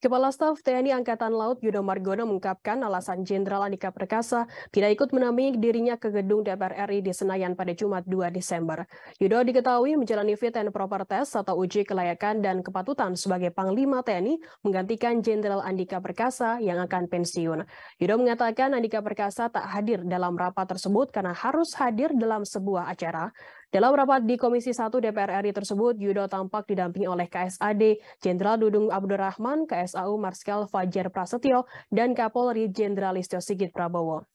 Kepala Staf TNI Angkatan Laut Yudo Margono mengungkapkan alasan Jenderal Andika Perkasa tidak ikut menemui dirinya ke gedung DPR RI di Senayan pada Jumat 2 Desember. Yudo diketahui menjalani fit and proper test atau uji kelayakan dan kepatutan sebagai Panglima TNI menggantikan Jenderal Andika Perkasa yang akan pensiun. Yudo mengatakan Andika Perkasa tak hadir dalam rapat tersebut karena harus hadir dalam sebuah acara. Dalam rapat di Komisi 1 DPR RI tersebut, Yudo tampak didampingi oleh KSAD, Jenderal Dudung Abdurrahman, KSAU Marskal Fajar Prasetyo, dan Kapolri Jenderal Listio Sigit Prabowo.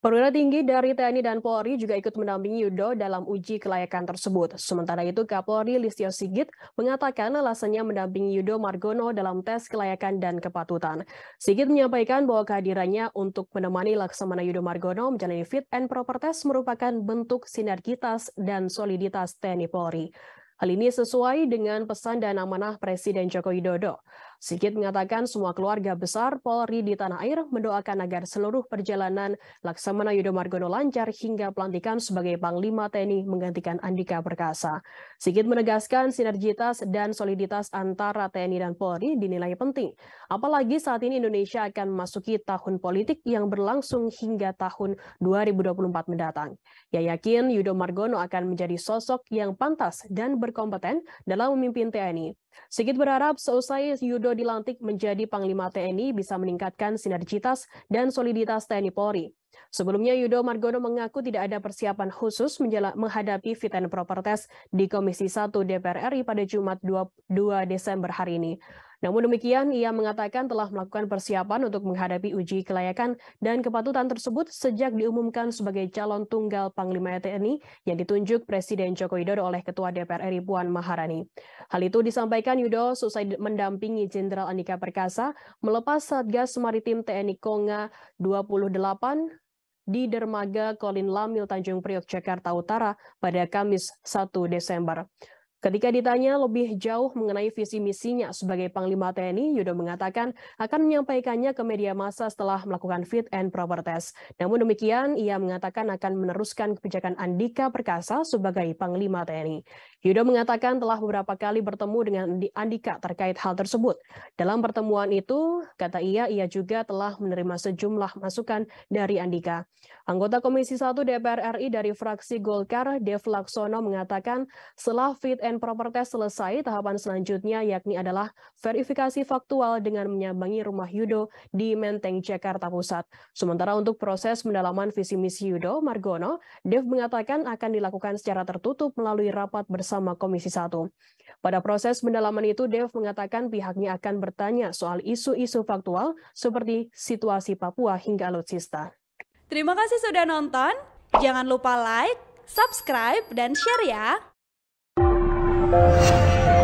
Perwira tinggi dari TNI dan Polri juga ikut mendampingi Yudo dalam uji kelayakan tersebut. Sementara itu, Kapolri Listio Sigit mengatakan alasannya mendampingi Yudo Margono dalam tes kelayakan dan kepatutan. Sigit menyampaikan bahwa kehadirannya untuk menemani Laksamana Yudo Margono menjalani fit and proper test merupakan bentuk sinergitas dan soliditas TNI Polri. Hal ini sesuai dengan pesan dan amanah Presiden Joko Widodo. Sigit mengatakan semua keluarga besar Polri di tanah air mendoakan agar seluruh perjalanan Laksamana Yudo Margono lancar hingga pelantikan sebagai Panglima TNI menggantikan Andika Perkasa. Sigit menegaskan sinergitas dan soliditas antara TNI dan Polri dinilai penting, apalagi saat ini Indonesia akan memasuki tahun politik yang berlangsung hingga tahun 2024 mendatang. Ia yakin Yudho Margono akan menjadi sosok yang pantas dan berkompeten dalam memimpin TNI. Sigit berharap seusai Yudo dilantik menjadi Panglima TNI bisa meningkatkan sinergitas dan soliditas TNI Polri. Sebelumnya Yudo Margono mengaku tidak ada persiapan khusus menghadapi fit and proper test di Komisi 1 DPR RI pada Jumat 2 Desember hari ini. Namun demikian, ia mengatakan telah melakukan persiapan untuk menghadapi uji kelayakan dan kepatutan tersebut sejak diumumkan sebagai calon tunggal Panglima TNI yang ditunjuk Presiden Joko Widodo oleh Ketua DPR RI Puan Maharani. Hal itu disampaikan Yudo usai mendampingi Jenderal Andika Perkasa melepas Satgas Maritim TNI Konga 28 di Dermaga Kolin Lamil Tanjung Priok, Jakarta Utara pada Kamis 1 Desember. Ketika ditanya lebih jauh mengenai visi misinya sebagai Panglima TNI, Yudo mengatakan akan menyampaikannya ke media massa setelah melakukan fit and proper test. Namun demikian, ia mengatakan akan meneruskan kebijakan Andika Perkasa sebagai Panglima TNI. Yudo mengatakan telah beberapa kali bertemu dengan Andika terkait hal tersebut. Dalam pertemuan itu, kata ia, ia juga telah menerima sejumlah masukan dari Andika. Anggota Komisi 1 DPR RI dari fraksi Golkar, Dev Laksono mengatakan setelah fit and and proper test selesai, tahapan selanjutnya yakni adalah verifikasi faktual dengan menyambangi rumah Yudo di Menteng, Jakarta Pusat. Sementara untuk proses pendalaman visi misi Yudo, Margono, Dev mengatakan akan dilakukan secara tertutup melalui rapat bersama Komisi 1. Pada proses pendalaman itu, Dev mengatakan pihaknya akan bertanya soal isu-isu faktual seperti situasi Papua hingga alutsista. Terima kasih sudah nonton. Jangan lupa like, subscribe, dan share ya. Música